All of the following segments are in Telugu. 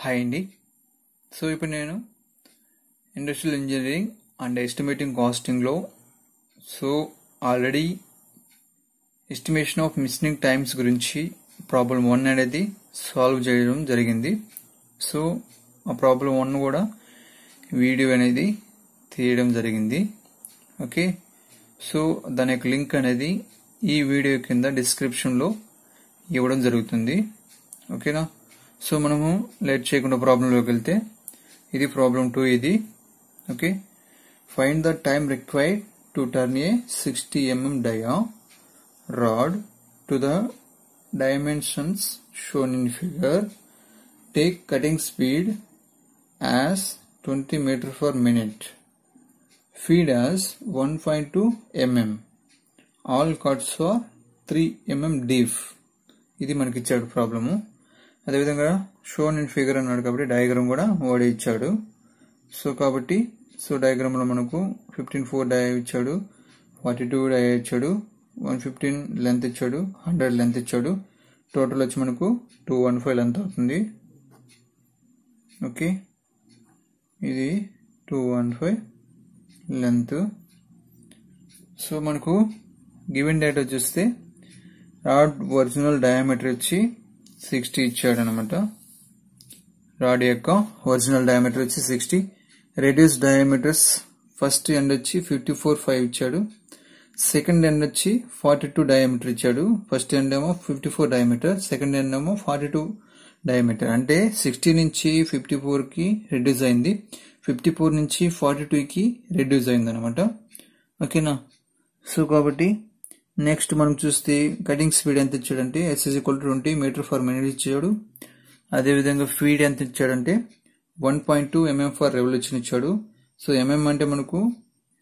హాయ్ అండి సో ఇప్పుడు నేను ఇండస్ట్రియల్ ఇంజనీరింగ్ అండ్ ఎస్టిమేటింగ్ కాస్టింగ్లో so already estimation of missing times గురించి ప్రాబ్లం వన్ అనేది సాల్వ్ చేయడం జరిగింది సో ఆ ప్రాబ్లం వన్ కూడా వీడియో అనేది తీయడం జరిగింది ఓకే సో దాని యొక్క లింక్ అనేది ఈ వీడియో కింద డిస్క్రిప్షన్లో ఇవ్వడం జరుగుతుంది ఓకేనా సో మనము లెట్ చేయకుండా ప్రాబ్లంలోకి వెళ్తే ఇది ప్రాబ్లం టూ ఇది okay find the time required to turn a sixty MM dia rod to the dimensions shown in figure take cutting speed as twenty metre per minute feed as one point two MM all cuts for three MM deep ఇది మనకి ఇచ్చాడు ప్రాబ్లము అదేవిధంగా షోన్ ఇన్ ఫిగర్ అన్నాడు కాబట్టి డయాగ్రామ్ కూడా వాడే ఇచ్చాడు సో కాబట్టి సో లో మనకు ఫిఫ్టీన్ ఫోర్ డయా ఇచ్చాడు ఫార్టీ టూ డయా ఇచ్చాడు వన్ ఫిఫ్టీన్ లెంత్ ఇచ్చాడు హండ్రెడ్ లెంత్ ఇచ్చాడు టోటల్ వచ్చి మనకు టూ వన్ ఫైవ్ లెంత్ అవుతుంది ఓకే ఇది two one five length so మనకు గివెన్ డేటా చూస్తే రాడ్ ఒరిజినల్ డయామీటర్ వచ్చి సిక్స్టీ ఇచ్చాడు అనమాట రాడ్ యొక్క ఒరిజినల్ డయామీటర్ వచ్చి sixty reduce diameters first end వచ్చి ఫిఫ్టీ ఫోర్ ఫైవ్ ఇచ్చాడు సెకండ్ ఎండ్ వచ్చి ఫార్టీ టూ డయామీటర్ ఇచ్చాడు ఫస్ట్ ఎండ్ ఏమో fifty four diameter second end ఏమో ఫార్టీ టూ డయామీటర్ అంటే సిక్స్టీ నుంచి ఫిఫ్టీ ఫోర్కి రెడ్యూస్ అయింది ఫిఫ్టీ ఫోర్ నుంచి ఫార్టీ టూకి రెడ్యూస్ అయింది అనమాట ఓకేనా సో కాబట్టి నెక్స్ట్ మనం చూస్తే కటింగ్ స్పీడ్ ఎంత ఇచ్చాడంటే S is equal twenty metre per minute ఇచ్చాడు అదేవిధంగా ఫీడ్ ఎంత ఇచ్చాడంటే one point two mm per revolution ఇచ్చాడు సో ఎంఎం mm అంటే మనకు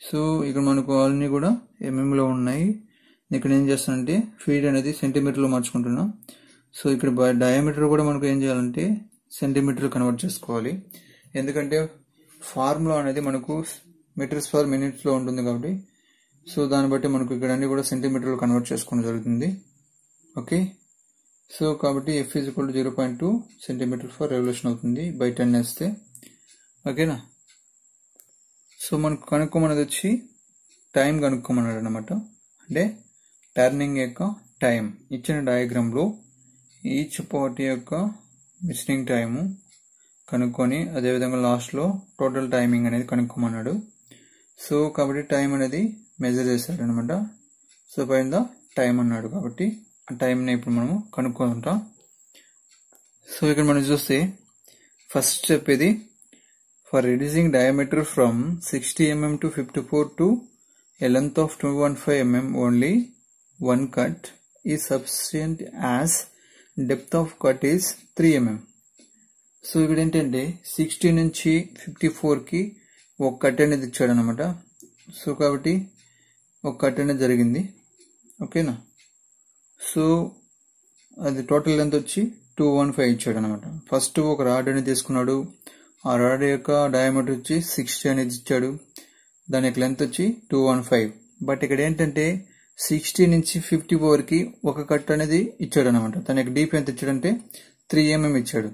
సో ఇక్కడ మనకు అన్ని కూడా ఎంఎంలో mm ఉన్నాయి ఇక్కడ ఏం చేస్తానంటే ఫీడ్ అనేది సెంటీమీటర్లో మార్చుకుంటున్నాం సో ఇక్కడ డయామీటర్ కూడా మనకు ఏం చేయాలంటే సెంటీమీటర్లు కన్వర్ట్ చేసుకోవాలి ఎందుకంటే ఫార్ములా అనేది మనకు మీటర్స్ ఫర్ మినిట్స్లో ఉంటుంది కాబట్టి సో దాన్ని బట్టి మనకు ఇక్కడ అన్ని కూడా సెంటీమీటర్లు కన్వర్ట్ చేసుకోవడం జరుగుతుంది ఓకే సో కాబట్టి F is equal zero point two centimeter per revolution అవుతుంది బై టెన్ వేస్తే ఓకేనా సో మనకు కనుక్కోమన్నది వచ్చి టైం కనుక్కోమన్నాడు అనమాట అంటే టర్నింగ్ యొక్క టైం ఇచ్చిన డయాగ్రామ్లో ఈచ్ పార్ట్ యొక్క మిస్సింగ్ టైము కనుక్కొని అదేవిధంగా లాస్ట్లో టోటల్ టైమింగ్ అనేది కనుక్కోమన్నాడు సో కాబట్టి టైం అనేది మెజర్ చేశాడనమాట సో పైన టైం అన్నాడు కాబట్టి ఆ టైంని ఇప్పుడు మనము కనుక్కుంటాం సో ఇక్కడ మనం చూస్తే ఫస్ట్ స్టెప్ ఇది for reducing diameter from sixty mm to fifty four to of two one five mm only one cut ఈ subsequent as depth of cut is three mm so ఇక్కడ ఏంటంటే సిక్స్టీ నుంచి ఫిఫ్టీ ఫోర్కి ఒక కట్ అనేది ఇచ్చాడు అనమాట సో కాబట్టి ఒక కట్ అనేది జరిగింది ఓకేనా సో అది టోటల్ లెంత్ వచ్చి టూ వన్ ఫైవ్ ఇచ్చాడు అనమాట ఫస్ట్ ఒక రాడ్ అనేది తీసుకున్నాడు ఆ రాడ్ యొక్క డయామీటర్ వచ్చి సిక్స్టీ అనేది ఇచ్చాడు దాని యొక్క లెంత్ వచ్చి టూ వన్ ఫైవ్ బట్ ఇక్కడ ఏంటంటే సిక్స్టీ నుంచి ఫిఫ్టీ కి ఒక కట్ అనేది ఇచ్చాడు అనమాట తన యొక్క డీప్ ఎంత ఇచ్చాడంటే త్రీ ఎంఎం mm ఇచ్చాడు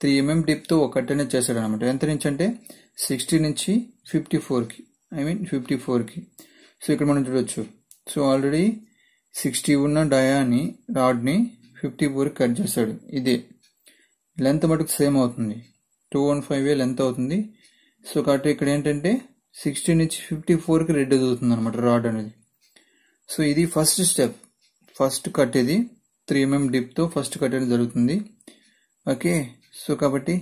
త్రీ ఎంఎం డీప్తో ఒక కట్ అనేది చేశాడు అనమాట ఎంత నుంచి అంటే సిక్స్టీ నుంచి ఫిఫ్టీ ఫోర్కి ఐ మీన్ ఫిఫ్టీ ఫోర్కి సో ఇక్కడ మనం చూడవచ్చు సో ఆల్రెడీ సిక్స్టీ ఉన్న డయాని రాడ్ని ఫిఫ్టీ ఫోర్కి కట్ చేస్తాడు ఇదే లెంత్ మటుకు సేమ్ అవుతుంది two one five a length అవుతుంది సో కాబట్టి ఇక్కడ ఏంటంటే సిక్స్టీ నుంచి ఫిఫ్టీ ఫోర్కి రెడ్ అవుతుంది అనమాట రాడ్ అనేది సో ఇది ఫస్ట్ స్టెప్ ఫస్ట్ కట్ ఇది త్రీ ఎంఎం డిప్తో ఫస్ట్ కట్ అనేది జరుగుతుంది ఓకే సో కాబట్టి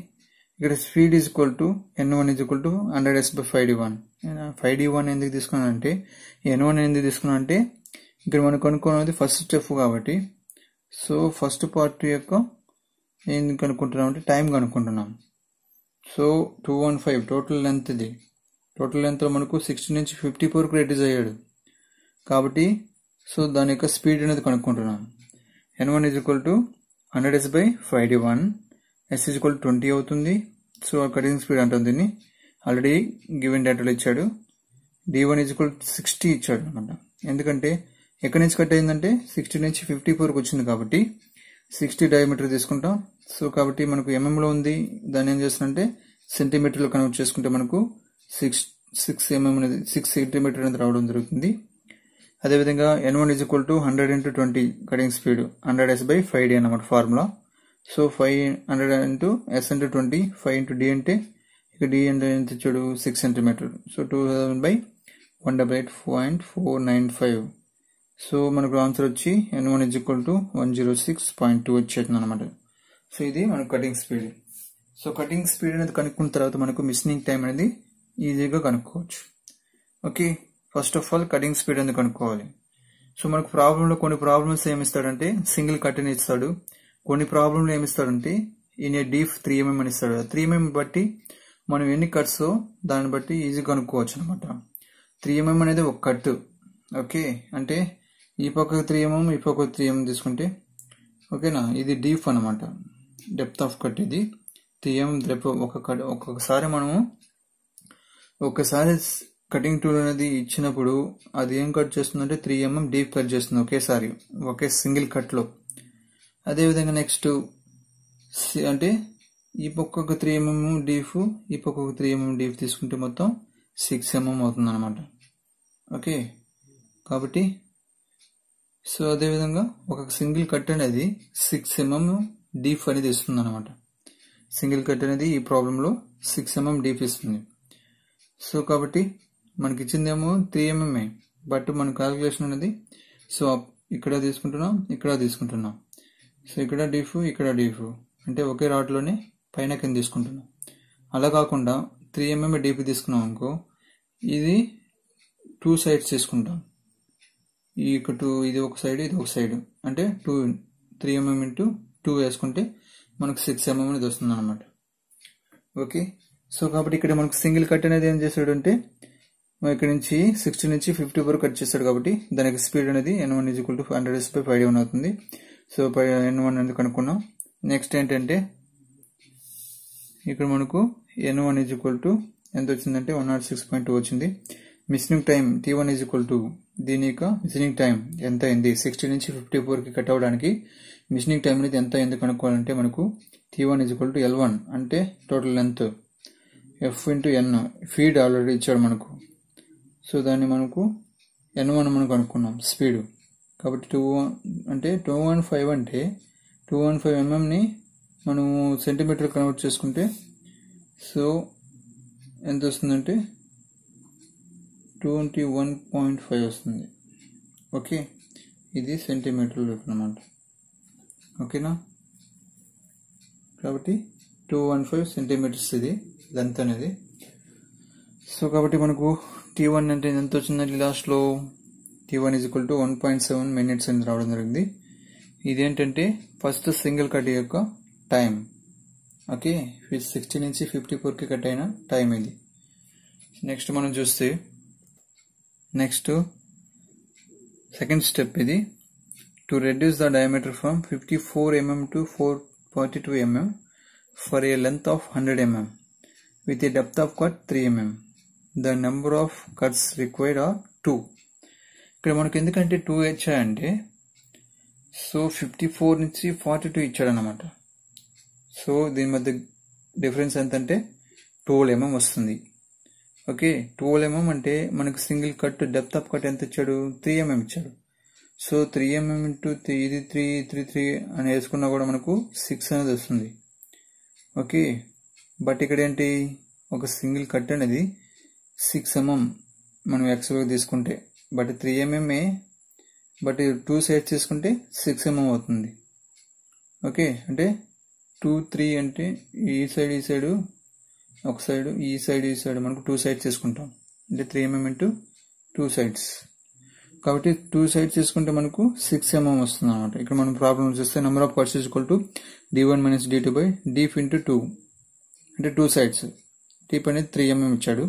ఇక్కడ speed is equal to N one is equal to hundred S by five D one five D one ఎందుకు తీసుకున్నాను అంటే ఎన్ వన్ ఎందుకు తీసుకున్నాను అంటే ఇక్కడ మనం కనుక్కున్నది ఫస్ట్ స్టెప్ కాబట్టి సో ఫస్ట్ పార్ట్ యొక్క ఏం కనుక్కుంటున్నాం అంటే టైం కనుక్కుంటున్నాం so two one five total length ఇది టోటల్ లెంత్లో మనకు సిక్స్టీ నుంచి ఫిఫ్టీ ఫోర్ రెడ్యూస్ అయ్యాడు కాబట్టి సో దాని యొక్క స్పీడ్ అనేది కనుక్కుంటున్నాం N one is equal to hundred S by five D one S equal twenty అవుతుంది సో ఆ కటింగ్ స్పీడ్ అంటుంది దీన్ని ఆల్రెడీ గివెన్ డేటాలో ఇచ్చాడు డి వన్ ఈజ్వల్ సిక్స్టీ ఇచ్చాడు అనమాట ఎందుకంటే ఎక్కడి నుంచి కట్ అయిందంటే సిక్స్టీ నుంచి ఫిఫ్టీ ఫోర్కి వచ్చింది కాబట్టి సిక్స్టీ డయామీటర్ తీసుకుంటాం సో కాబట్టి మనకు ఎంఎంలో ఉంది దాన్ని ఏం చేస్తుందంటే సెంటీమీటర్లో కనెక్ట్ చేసుకుంటే మనకు సిక్స్ సిక్స్ ఎంఎం అనేది సిక్స్ సెంటీమీటర్ అనేది రావడం జరుగుతుంది అదేవిధంగా N one is equal to hundred into twenty cutting speed hundred S by five D అనమాట formula so five hundred into S into twenty five into D అంటే ఇక డి అంటే ఎంత చూడు six centimeter so two thousand by one double eight point four nine five so మనకు ఆన్సర్ వచ్చి N one is equal to one zero six point two వచ్చేస్తుంది అనమాట సో ఇది మనకు cutting speed so cutting speed అనేది కనుక్కున్న తర్వాత మనకు మిషనింగ్ టైం అనేది ఈజీగా కనుక్కోవచ్చు okay first of all cutting speed అనేది కనుక్కోవాలి సో మనకు ప్రాబ్లంలో కొన్ని ప్రాబ్లమ్స్ ఏమి ఇస్తాడంటే సింగిల్ కటింగ్ ఇస్తాడు కొన్ని ప్రాబ్లంలు ఏమి ఇస్తాడంటే ఈయన డీఫ్ త్రీ ఎంఎం అని ఇస్తాడు త్రీ ఎంఎం బట్టి మనం ఎన్ని కట్స్ దాన్ని బట్టి ఈజీ కనుక్కోవచ్చు అనమాట త్రీ ఎంఎం అనేది ఒక కట్ ఓకే అంటే ఈ పక్క త్రీ ఎంఎం ఈ పక్క త్రీ ఎంఎం తీసుకుంటే ఓకేనా ఇది డీఫ్ అనమాట డెప్త్ ఆఫ్ కట్ ఇది త్రీ ఎంఎం డెప్ ఒక కట్ ఒక్కొక్కసారి మనము ఒకసారి కటింగ్ టూల్ అనేది ఇచ్చినప్పుడు అది ఏం కట్ చేస్తుందంటే త్రీ ఎంఎం డీప్ కట్ చేస్తుంది ఒకేసారి ఒకే సింగిల్ కట్లో అదేవిధంగా నెక్స్ట్ సి అంటే ఈ పక్క ఒక త్రీ ఎంఎం డీఫ్ ఈ పక్క ఒక త్రీ ఎంఎం డీఫ్ తీసుకుంటే మొత్తం సిక్స్ ఎంఎం అవుతుంది అనమాట ఓకే కాబట్టి సో అదేవిధంగా ఒక సింగిల్ కట్ అనేది సిక్స్ ఎంఎం డీఫ్ అనేది ఇస్తుంది అనమాట సింగిల్ కట్ అనేది ఈ ప్రాబ్లంలో సిక్స్ ఎంఎం డీఫ్ ఇస్తుంది సో కాబట్టి మనకి ఇచ్చిందేమో త్రీ ఎంఎంఏ బట్ మన క్యాలిక్యులేషన్ అనేది సో ఇక్కడ తీసుకుంటున్నాం ఇక్కడ తీసుకుంటున్నాం సో ఇక్కడ డీఫ్ ఇక్కడ డీఫ్ అంటే ఒకే రాడ్లోనే పైన కింద తీసుకుంటున్నాం అలా కాకుండా త్రీ ఎంఎం డీప్ తీసుకున్నాం అనుకో ఇది టూ సైడ్స్ తీసుకుంటాం ఈ టూ ఇది ఒక సైడ్ ఇది ఒక సైడ్ అంటే two three mm into two వేసుకుంటే మనకు సిక్స్ ఎంఎం అనేది వస్తుంది అనమాట ఓకే సో కాబట్టి ఇక్కడ మనకు సింగిల్ కట్ అనేది ఏం చేశాడు అంటే ఇక్కడ నుంచి సిక్స్టీ నుంచి ఫిఫ్టీ వరకు కట్ చేస్తాడు కాబట్టి దానికి స్పీడ్ అనేది N one is equal to hundred S by five అవుతుంది సో పై ఎన్ వన్ ఎందుకు అనుకున్నాం నెక్స్ట్ ఏంటంటే ఇక్కడ మనకు N one is equal to ఎంత వచ్చిందంటే one nought six point two వచ్చింది missing time T one is equal to దీని యొక్క మిషనింగ్ టైం ఎంత అయింది సిక్స్టీ నుంచి ఫిఫ్టీ ఫోర్కి కట్ అవ్వడానికి మిషనింగ్ టైం అనేది ఎంత అయింది కనుక్కోవాలంటే మనకు T one is equal to L one అంటే total length F into N feed already ఇచ్చాడు మనకు సో దాన్ని మనకు ఎన్ వన్ మనకు అనుకున్నాం స్పీడు కాబట్టి టూ అంటే టూ వన్ ఫైవ్ అంటే టూ వన్ ఫైవ్ ఎంఎంని mm మనము సెంటీమీటర్ కన్వర్ట్ చేసుకుంటే సో ఎంత వస్తుందంటే ట్వంటీ వన్ పాయింట్ ఫైవ్ వస్తుంది ఓకే ఇది సెంటీమీటర్ అనమాట ఓకేనా కాబట్టి టూ వన్ ఫైవ్ సెంటీమీటర్స్ ఇది లెంత్ అనేది సో కాబట్టి మనకు టీ వన్ అంటే ఎంత వచ్చిందండి లాస్ట్లో T one is equal to one point seven minutes అని రావడం జరిగింది ఇదేంటంటే ఫస్ట్ సింగిల్ కట్ యొక్క టైం ఓకే సిక్స్టీ నుంచి ఫిఫ్టీ ఫోర్కి కట్ అయిన టైం ఇది నెక్స్ట్ మనం చూస్తే నెక్స్ట్ సెకండ్ స్టెప్ ఇది to reduce the diameter from fifty four mm to four forty two mm for a length of hundred mm with a depth of cut three mm the number of cuts required are two ఇక్కడ మనకు ఎందుకంటే టూ ఇచ్చాడంటే సో ఫిఫ్టీ ఫోర్ నుంచి ఫార్టీ టూ ఇచ్చాడనమాట సో దీని మధ్య డిఫరెన్స్ ఎంత అంటే టూల్ ఎంఎం వస్తుంది ఓకే టూల్ ఎంఎం అంటే మనకు single cut depth of cut ఎంత ఇచ్చాడు త్రీ ఎంఎం ఇచ్చాడు so three mm into three ఇది త్రీ త్రీ త్రీ అని వేసుకున్నా కూడా మనకు సిక్స్ అనేది వస్తుంది ఓకే బట్ ఇక్కడ ఏంటి ఒక సింగిల్ కట్ అనేది సిక్స్ ఎంఎం మనం ఎక్స్ తీసుకుంటే బట్ త్రీ ఎంఎంఏ బట్ టూ సైడ్స్ తీసుకుంటే సిక్స్ ఎంఎం అవుతుంది ఓకే అంటే టూ త్రీ అంటే ఈ సైడ్ ఈ సైడు ఒక సైడ్ ఈ సైడ్ ఈ సైడ్ మనకు టూ సైడ్స్ తీసుకుంటాం అంటే three mm into two sides కాబట్టి టూ సైడ్స్ తీసుకుంటే మనకు సిక్స్ ఎంఎం వస్తుంది అనమాట ఇక్కడ మనం ప్రాబ్లమ్ చూస్తే number of cuts equal to D one minus D two by deep into two అంటే టూ సైడ్స్ టీప్ అనేది త్రీ ఎంఎం ఇచ్చాడు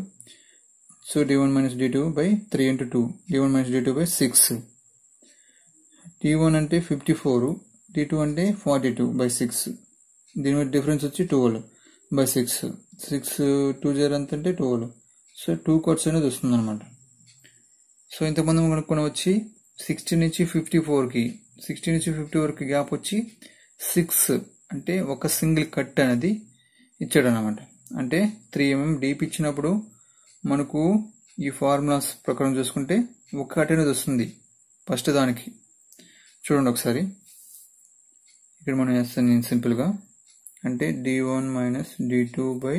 so one two by three d2 two 3 one 2, d1 two by six 6. One అంటే ఫిఫ్టీ ఫోర్ 54, టూ అంటే 42 by 6. దీని మీద డిఫరెన్స్ వచ్చి 12 by six six two zero ఎంత అంటే 12. సో టూ కోట్స్ అనేది వస్తుంది అనమాట సో ఇంతకుముందు కనుక్కొని వచ్చి సిక్స్టీ నుంచి ఫిఫ్టీ ఫోర్కి సిక్స్టీ నుంచి ఫిఫ్టీ వరకు గ్యాప్ వచ్చి సిక్స్ అంటే ఒక సింగిల్ కట్ అనేది ఇచ్చాడు అనమాట అంటే త్రీ ఎంఎం డీప్ ఇచ్చినప్పుడు మనకు ఈ ఫార్ములాస్ ప్రకారం చూసుకుంటే ఒకటి అనేది వస్తుంది ఫస్ట్ దానికి చూడండి ఒకసారి ఇక్కడ మనం వేస్తాను నేను సింపుల్గా అంటే D one minus D two by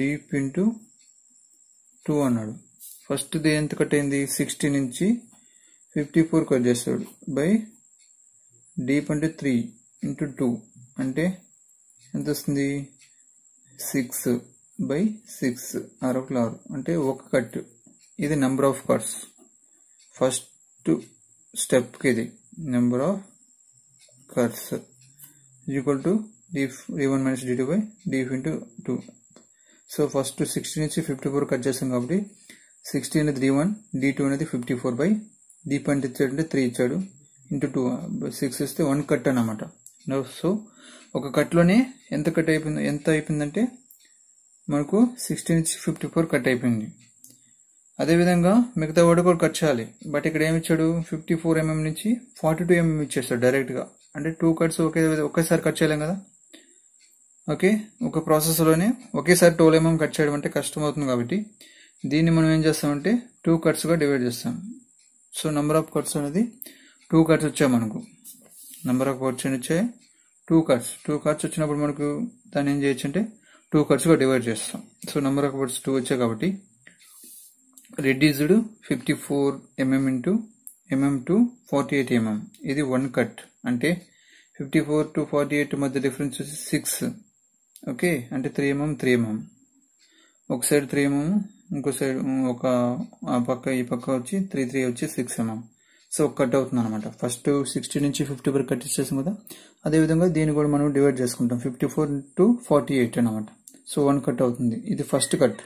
deep into two అన్నాడు ఫస్ట్ది ఎంత కట్ అయింది సిక్స్టీ నుంచి ఫిఫ్టీ ఫోర్ కట్ చేస్తాడు బై డీప్ అంటే త్రీ ఇంటూ టూ అంటే ఎంత వస్తుంది సిక్స్ బై సిక్స్ ఆరు ఆరు అంటే ఒక కట్ ఇది నెంబర్ ఆఫ్ కట్స్ ఫస్ట్ స్టెప్కి ఇది number of cuts equal to D D one minus D two by D into two so first sixty నుంచి ఫిఫ్టీ ఫోర్ కట్ చేస్తాం కాబట్టి సిక్స్టీ అనేది డి వన్ డి టూ అనేది fifty four by D point అంటే త్రీ ఇచ్చాడు ఇంటూ టూ సిక్స్ ఇస్తే వన్ కట్ అనమాట సో ఒక కట్లోనే ఎంత కట్ అయిపోయింది ఎంత అయిపోయిందంటే మనకు సిక్స్టీన్ ఫిఫ్టీ ఫోర్ కట్ అయిపోయింది అదేవిధంగా మిగతా వాడు కూడా కట్ చేయాలి బట్ ఇక్కడ ఏమి ఇచ్చాడు ఫిఫ్టీ ఫోర్ ఎంఎం నుంచి ఫార్టీ టూ ఎంఎం ఇచ్చేస్తాడు డైరెక్ట్గా అంటే టూ కట్స్ ఒకే ఒకేసారి కట్ చేయలేం కదా ఓకే ఒక ప్రాసెస్లోనే ఒకేసారి టోల్ ఎంఎం కట్ చేయడం అంటే కష్టం అవుతుంది కాబట్టి దీన్ని మనం ఏం చేస్తామంటే టూ కట్స్గా డివైడ్ చేస్తాం సో నెంబర్ ఆఫ్ కట్స్ అనేది టూ కట్స్ వచ్చాయి మనకు నెంబర్ ఆఫ్ కట్స్ వచ్చాయి టూ కట్స్ టూ కట్స్ వచ్చినప్పుడు మనకు దాన్ని ఏం చేయొచ్చు అంటే టూ కట్స్గా డివైడ్ చేస్తాం so number of cuts two వచ్చాయి కాబట్టి reduced fifty four mm into mm to forty eight mm ఇది వన్ కట్ అంటే fifty four to forty eight మధ్య డిఫరెన్స్ వచ్చి సిక్స్ ఓకే అంటే త్రీ ఎంఎం త్రీ ఎంఎం ఒక సైడ్ త్రీ ఎంఎం ఇంకో సైడ్ ఒక ఆ పక్క ఈ పక్క వచ్చి త్రీ త్రీ వచ్చి సిక్స్ ఎంఎం సో కట్ అవుతుంది అనమాట ఫస్ట్ సిక్స్టీ నుంచి ఫిఫ్టీ వరకు కట్ ఇచ్చేసాం కదా అదేవిధంగా దీన్ని కూడా మనం డివైడ్ చేసుకుంటాం fifty four to forty eight అనమాట సో వన్ కట్ అవుతుంది ఇది ఫస్ట్ కట్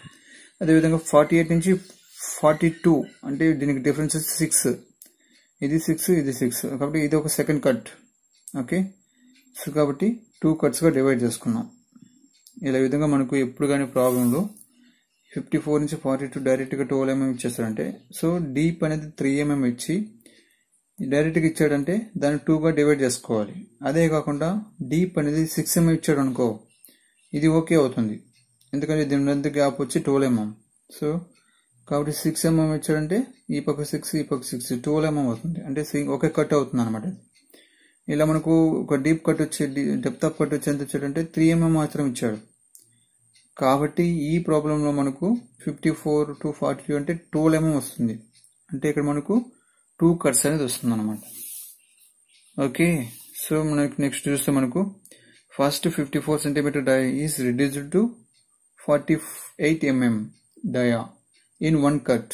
అదేవిధంగా ఫార్టీ ఎయిట్ నుంచి ఫార్టీ టూ అంటే దీనికి డిఫరెన్స్ సిక్స్ ఇది సిక్స్ ఇది సిక్స్ కాబట్టి ఇది ఒక సెకండ్ కట్ ఓకే సో కాబట్టి టూ కట్స్గా డివైడ్ చేసుకున్నాం ఇలా విధంగా మనకు ఎప్పుడు కానీ ప్రాబ్లంలో ఫిఫ్టీ ఫోర్ నుంచి ఫార్టీ టూ డైరెక్ట్గా ట్వెల్వ్ ఎంఎం ఇచ్చేస్తారంటే సో డీప్ అనేది త్రీ ఎంఎం ఇచ్చి డైరెక్ట్గా ఇచ్చాడంటే దాన్ని టూగా డివైడ్ చేసుకోవాలి అదే కాకుండా డీప్ అనేది సిక్స్ ఎంఎం ఇచ్చాడు అనుకో ఇది ఓకే అవుతుంది ఎందుకంటే దీని రెండు గ్యాప్ వచ్చి టూల్ ఎంఎం సో కాబట్టి సిక్స్ ఎంఎం mm ఇచ్చాడంటే ఈ పక్క సిక్స్ ఈ పక్క సిక్స్ టూల్ ఎంఎం అవుతుంది అంటే ఒకే కట్ అవుతుంది అనమాట ఇలా మనకు ఒక డీప్ కట్ వచ్చే డెప్త్ ఆఫ్ కట్ ఎంత ఇచ్చాడంటే త్రీ ఎంఎం mm మాత్రం ఇచ్చాడు కాబట్టి ఈ ప్రాబ్లంలో మనకు ఫిఫ్టీ ఫోర్ టు ఫార్టీ అంటే టూల్ ఎంఎం mm వస్తుంది అంటే ఇక్కడ మనకు టూ కట్స్ అనేది వస్తుంది అనమాట ఓకే సో మనకి నెక్స్ట్ చూస్తే మనకు First 54 cm dia is reduced to 48 mm dia in one cut.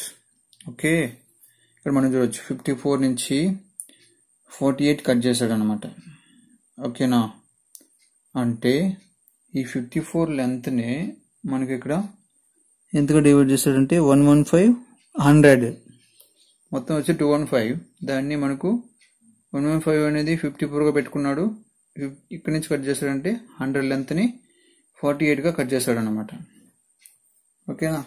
Okay ఇక్కడ మనం చూడవచ్చు ఫిఫ్టీ ఫోర్ నుంచి ఫార్టీ ఎయిట్ కట్ చేశాడు అనమాట ఓకేనా అంటే ఈ ఫిఫ్టీ ఫోర్ లెంత్ని మనకి ఇక్కడ ఎంతగా డివైడ్ చేశాడంటే వన్ వన్ ఫైవ్ హండ్రెడ్ మొత్తం వచ్చి టూ వన్ ఫైవ్ దాన్ని మనకు వన్ వన్ ఫైవ్ అనేది ఫిఫ్టీ ఫోర్గా పెట్టుకున్నాడు ఇక్కడ నుంచి కట్ చేస్తాడంటే హండ్రెడ్ లెంత్ని ఫార్టీ ఎయిట్గా కట్ చేస్తాడు అనమాట ఓకేనా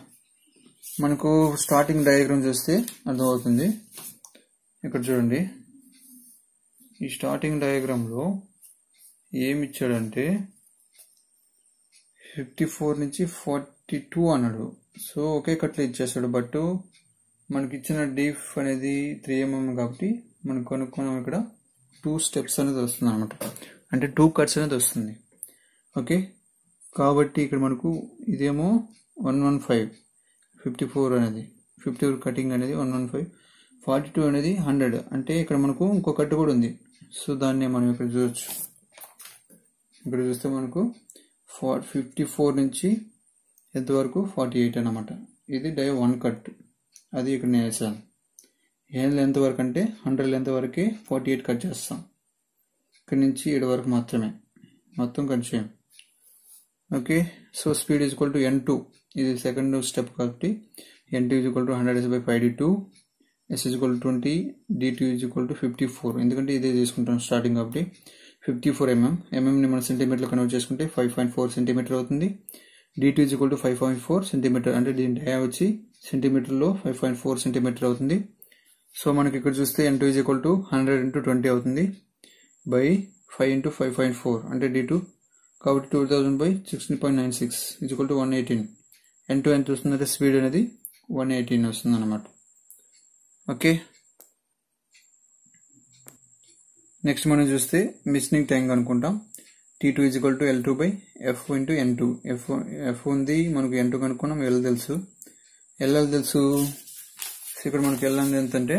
మనకు స్టార్టింగ్ డయాగ్రామ్ చూస్తే అర్థమవుతుంది ఇక్కడ చూడండి ఈ స్టార్టింగ్ డయాగ్రామ్లో ఏమి ఇచ్చాడంటే ఫిఫ్టీ ఫోర్ నుంచి ఫార్టీ టూ అన్నాడు సో ఒకే కట్లో ఇచ్చేస్తాడు బట్ మనకి ఇచ్చిన డీఫ్ అనేది త్రీ ఎంఎం కాబట్టి మనం కనుక్కున్నాం ఇక్కడ టూ స్టెప్స్ అనేది వస్తుంది అనమాట అంటే టూ కట్స్ అనేది వస్తుంది ఓకే కాబట్టి ఇక్కడ మనకు ఇదేమో one one five fifty four అనేది ఫిఫ్టీ ఫోర్ కటింగ్ అనేది one one five forty two అనేది హండ్రెడ్ అంటే ఇక్కడ మనకు ఇంకో కట్ కూడా ఉంది సో దాన్ని మనం ఇక్కడ చూడొచ్చు ఇక్కడ చూస్తే మనకు ఫార్ ఫిఫ్టీ ఫోర్ నుంచి వరకు ఫార్టీ ఎయిట్ అనమాట ఇది డై వన్ కట్ అది ఇక్కడ నేను వేసాను ఏం లెంత్ వరకు అంటే హండ్రెడ్ లెంత్ వరకే ఫార్టీ ఎయిట్ కట్ చేస్తాం ఇక్కడ నుంచి ఇక్కడ వరకు మాత్రమే మొత్తం cut okay so speed is equal to N two ఇది సెకండ్ స్టెప్ కాబట్టి N two is equal to hundred S by five D two S is equal to twenty D two is equal to fifty four ఎందుకంటే ఇదే తీసుకుంటాం స్టార్టింగ్ కాబట్టి ఫిఫ్టీ ఫోర్ ఎంఎం ఎంఎంని మనం సెంటీమీటర్లో కన్వర్ట్ చేసుకుంటే ఫైవ్ పాయింట్ ఫోర్ సెంటీమీటర్ అవుతుంది D two is equal to five point four centimetre అంటే దీని డయా వచ్చి సెంటీమీటర్లో ఫైవ్ పాయింట్ ఫోర్ సెంటీమీటర్ అవుతుంది సో మనకి ఇక్కడ చూస్తే N two is equal to hundred into twenty అవుతుంది by five into five point four అంటే డి టూ కాబట్టి two thousand by sixteen point nine six equal to one eighteen N two ఎంత వస్తుందంటే స్పీడ్ అనేది వన్ ఎయిటీన్ వస్తుంది అనమాట ఓకే నెక్స్ట్ మనం చూస్తే మిస్నింగ్ ట్యాంక్ అనుకుంటాం T two is equal to L two by F into N two F F ఉంది మనకు ఎన్ టూ కనుక్కున్నాం ఎల్ తెలుసు ఎల్ఎల్ తెలుసు ఇక్కడ మనకు ఎల్ అనేది ఎంతంటే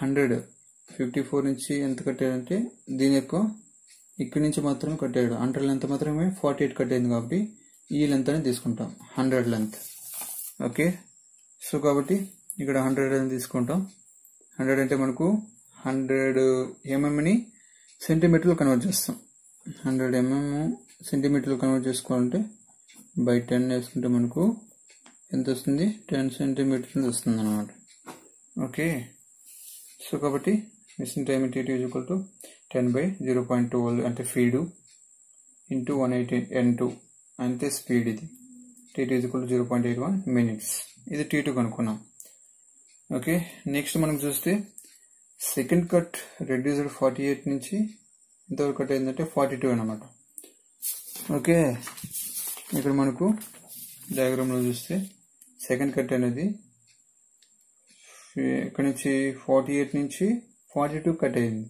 హండ్రెడ్ ఫిఫ్టీ ఫోర్ నుంచి ఎంత కట్టాడంటే దీని యొక్క ఇక్కడి నుంచి మాత్రం కట్టాడు అంటర్ లెంత్ మాత్రమే ఫార్టీ ఎయిట్ కట్టేది కాబట్టి ఈ లెంత్ అనేది తీసుకుంటాం హండ్రెడ్ లెంత్ ఓకే సో కాబట్టి ఇక్కడ హండ్రెడ్ అని తీసుకుంటాం హండ్రెడ్ అంటే మనకు హండ్రెడ్ ఎంఎంని సెంటీమీటర్లు కన్వర్ట్ చేస్తాం హండ్రెడ్ ఎంఎం సెంటీమీటర్లు కన్వర్ట్ చేసుకోవాలంటే బై టెన్ వేసుకుంటే మనకు ఎంత వస్తుంది టెన్ సెంటీమీటర్ వస్తుంది అనమాట ఓకే సో కాబట్టి Its intermediate is equal ten by zero point two వాళ్ళు అంటే feed into one eighty N two అంతే స్పీడ్ ఇది T two to zero point eight one minutes ఇది టీ టూ కనుక్కున్నాం ఓకే నెక్స్ట్ మనం చూస్తే second cut reduced forty eight నుంచి ఇంతవరకు కట్ అయిందంటే ఫార్టీ టూ అనమాట ఓకే ఇక్కడ మనకు డయాగ్రామ్లో చూస్తే సెకండ్ కట్ అనేది ఇక్కడ నుంచి ఫార్టీ ఎయిట్ నుంచి ఫార్టీ టూ కట్ అయింది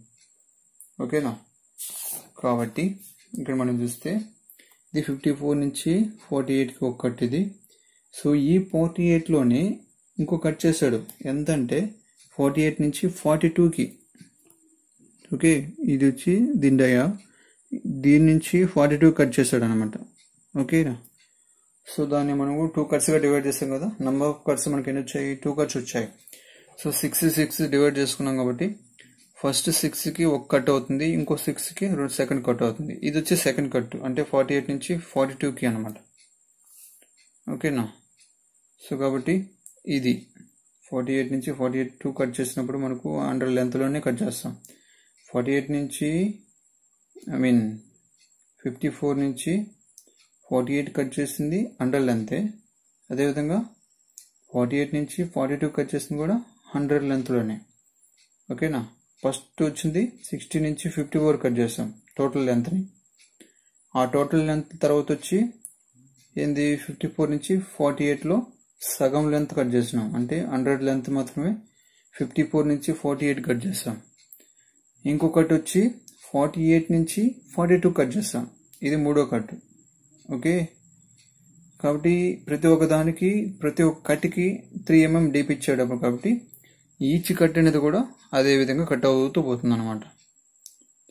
ఓకేనా కాబట్టి ఇక్కడ మనం చూస్తే ఇది ఫిఫ్టీ ఫోర్ నుంచి ఫార్టీ ఎయిట్కి ఒక కట్ ఇది సో ఈ ఫార్టీ ఎయిట్లోనే ఇంకో కట్ చేశాడు ఎంత అంటే ఫార్టీ ఎయిట్ నుంచి ఫార్టీ టూకి ఓకే ఇది వచ్చి దిండయ్య దీని నుంచి ఫార్టీ టూ కట్ చేశాడు అనమాట ఓకేనా సో దాన్ని మనము టూ కట్స్గా డివైడ్ చేస్తాం కదా నెంబర్ ఆఫ్ కట్స్ మనకి ఎన్ని వచ్చాయి టూ కట్స్ వచ్చాయి సో సిక్స్ సిక్స్ డివైడ్ చేసుకున్నాం కాబట్టి ఫస్ట్ సిక్స్కి ఒక కట్ అవుతుంది ఇంకో సిక్స్కి రెండు సెకండ్ కట్ అవుతుంది ఇది వచ్చి సెకండ్ కట్ అంటే ఫార్టీ ఎయిట్ నుంచి ఫార్టీ టూకి అనమాట ఓకేనా సో కాబట్టి ఇది ఫార్టీ ఎయిట్ నుంచి ఫార్టీ ఎయిట్ టూ కట్ చేసినప్పుడు మనకు అండర్ లెంత్లోనే కట్ చేస్తాం ఫార్టీ ఎయిట్ నుంచి ఐ మీన్ ఫిఫ్టీ ఫోర్ నుంచి ఫార్టీ ఎయిట్ కట్ చేసింది అండర్ లెంతే అదేవిధంగా ఫార్టీ ఎయిట్ నుంచి ఫార్టీ టూ కట్ చేసింది కూడా హండ్రెడ్ లెంత్లోనే ఓకేనా ఫస్ట్ వచ్చింది సిక్స్టీ నుంచి ఫిఫ్టీ ఫోర్ కట్ చేస్తాం టోటల్ లెంత్ని ఆ టోటల్ లెంత్ తర్వాత వచ్చి ఏంది ఫిఫ్టీ ఫోర్ నుంచి ఫార్టీ ఎయిట్లో సగం లెంత్ కట్ చేసినాం అంటే హండ్రెడ్ లెంత్ మాత్రమే ఫిఫ్టీ ఫోర్ నుంచి ఫార్టీ ఎయిట్ కట్ చేస్తాం ఇంకొకటి వచ్చి ఫార్టీ ఎయిట్ నుంచి ఫార్టీ టూ కట్ చేస్తాం ఇది మూడో కట్ ఓకే కాబట్టి ప్రతి ఒక్క దానికి ప్రతి ఒక్క కట్కి త్రీ ఎంఎం డీప్ ఇచ్చేటప్పుడు కాబట్టి ఈచ్ కట్ అనేది కూడా అదే విధంగా కట్ అవుతూ పోతుంది అనమాట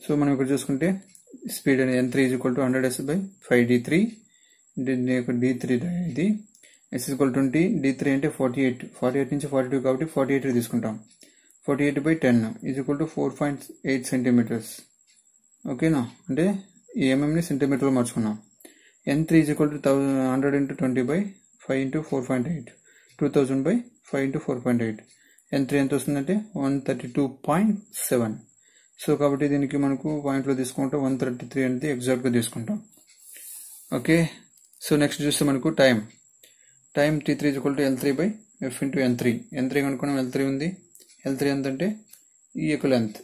సో మనం ఇక్కడ చూసుకుంటే స్పీడ్ అనేది N three is equal to hundred S by five D three D three ఇది S equal twenty D three అంటే ఫార్టీ ఎయిట్ ఫార్టీ ఎయిట్ నుంచి ఫార్టీ టూ కాబట్టి ఫార్టీ ఎయిట్ తీసుకుంటాం forty eight by ten is equal to four point eight centimetres ఓకేనా అంటే ఏఎంఎంని e సెంటీమీటర్లో మార్చుకున్నాం N three is equal to thou hundred into twenty by five into four point eight two thousand by five into four point eight ఎంత ఎంత వస్తుందంటే one thirty two point seven so కాబట్టి దీనికి మనకు పాయింట్లో తీసుకుంటాం వన్ థర్టీ త్రీ అనేది ఎగ్జాక్ట్గా తీసుకుంటాం ఓకే సో నెక్స్ట్ చూస్తే మనకు time time T three equal to L three by F into N three N three కనుక్కున్నాం ఎల్ త్రీ ఉంది ఎల్ త్రీ ఎంత అంటే ఈ యొక్క లెంత్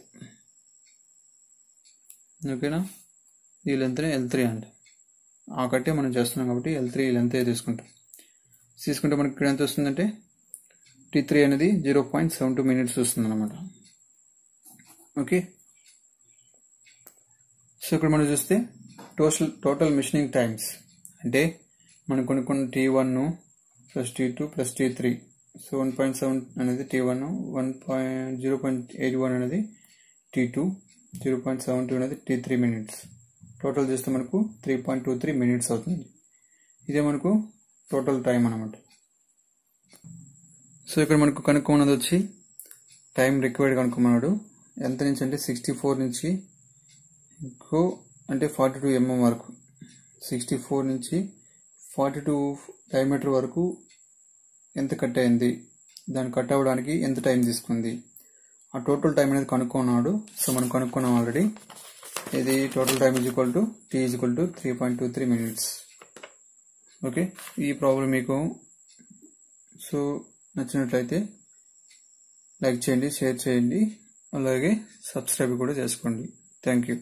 ఓకేనా ఈ లెంత్నే ఎల్ త్రీ అండి ఆ కట్టే మనం చేస్తున్నాం కాబట్టి ఎల్ త్రీ లెంత్ తీసుకుంటాం తీసుకుంటే మనకి ఇక్కడ ఎంత వస్తుందంటే టీ త్రీ అనేది zero point seven two minutes వస్తుంది అనమాట ఓకే సో ఇక్కడ మనం చూస్తే టోటల్ టోటల్ మిషనింగ్ టైమ్స్ అంటే మనం కొన్ని కొన్ని T one plus T two plus T three so one point seven అనేది T one one point zero point eight one అనేది T two zero point seven two అనేది టీ త్రీ మినిట్స్ టోటల్ చూస్తే మనకు three point two three minutes అవుతుంది ఇదే మనకు టోటల్ టైం అనమాట సో ఇక్కడ మనకు కనుక్కున్నది వచ్చి టైం రిక్వైర్డ్ కనుక్కున్నాడు ఎంత నుంచి అంటే సిక్స్టీ ఫోర్ నుంచి ఇంకో అంటే ఫార్టీ టూ ఎంఎం వరకు సిక్స్టీ ఫోర్ నుంచి ఫార్టీ టూ డయామీటర్ వరకు ఎంత కట్ అయింది దాన్ని కట్ అవ్వడానికి ఎంత టైం తీసుకుంది ఆ టోటల్ టైం అనేది కనుక్కున్నాడు సో మనం కనుక్కున్నాం ఆల్రెడీ ఇది total time is equal to T is equal to three point two three minutes okay ఈ ప్రాబ్లం మీకు సో నచ్చినట్లయితే లైక్ చేయండి షేర్ చేయండి అలాగే సబ్స్క్రైబ్ కూడా చేసుకోండి థ్యాంక్ యూ